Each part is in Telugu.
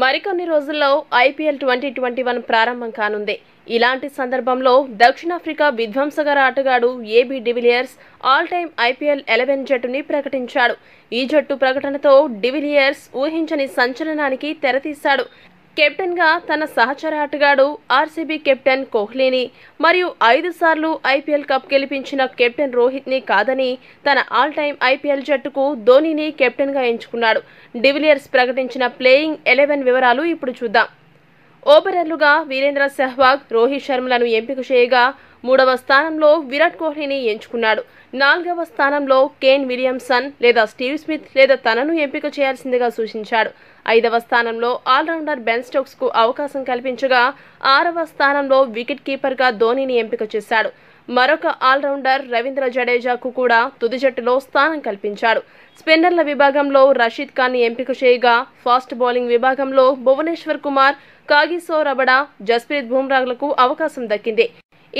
మరికొన్ని రోజుల్లో ఐపీఎల్ ట్వంటీ ట్వంటీ వన్ ప్రారంభం కానుంది ఇలాంటి సందర్భంలో దక్షిణాఫ్రికా విధ్వంసకర ఆటగాడు AB de Villiers all time IPL eleven జట్టుని ప్రకటించాడు ఈ జట్టు ప్రకటనతో డివిలియర్స్ ఊహించని సంచలనానికి తెరతీశాడు కెప్టెన్గా తన సహచర ఆటగాడు ఆర్సీబీ కెప్టెన్ కోహ్లీని మరియు ఐదు సార్లు ఐపీఎల్ కప్ గెలిపించిన కెప్టెన్ రోహిత్ని కాదని తన ఆల్ టైమ్ ఐపీఎల్ జట్టుకు ధోనిని కెప్టెన్గా ఎంచుకున్నాడు డివిలియర్స్ ప్రకటించిన ప్లేయింగ్ ఎలెవెన్ వివరాలు ఇప్పుడు చూద్దాం ఓపెనర్లుగా వీరేంద్ర సెహ్వాగ్ రోహిత్ శర్మలను ఎంపిక చేయగా మూడవ స్థానంలో విరాట్ కోహ్లీని ఎంచుకున్నాడు నాలుగవ స్థానంలో కేన్ విలియమ్సన్ లేదా స్టీవ్ స్మిత్ లేదా తనను ఎంపిక చేయాల్సిందిగా సూచించాడు ఐదవ స్థానంలో ఆల్రౌండర్ బెన్ స్టోక్స్కు అవకాశం కల్పించగా ఆరవ స్థానంలో వికెట్ కీపర్గా ధోనిని ఎంపిక చేశాడు మరొక ఆల్రౌండర్ రవీంద్ర జడేజాకు కూడా తుది జట్టులో స్థానం కల్పించాడు స్పిన్నర్ల విభాగంలో రషీద్ ని ఎంపిక చేయగా ఫాస్ట్ బౌలింగ్ విభాగంలో భువనేశ్వర్ కుమార్ కాగిసో రబడా జస్ప్రీత్ బుమ్రాలకు అవకాశం దక్కింది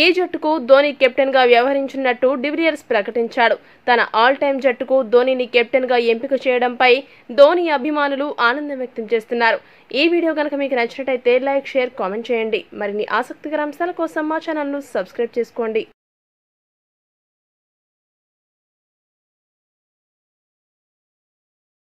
ఈ జట్టుకు ధోని కెప్టెన్గా వ్యవహరించినట్టు డివిలియర్స్ ప్రకటించాడు తన ఆల్ టైమ్ జట్టుకు ధోనిని కెప్టెన్గా ఎంపిక చేయడంపై ధోని అభిమానులు ఆనందం వ్యక్తం చేస్తున్నారు ఈ వీడియో కనుక మీకు నచ్చినట్టయితే లైక్ షేర్ కామెంట్ చేయండి మరిన్ని ఆసక్తికర అంశాల కోసం మా ఛానల్ను సబ్స్క్రైబ్ చేసుకోండి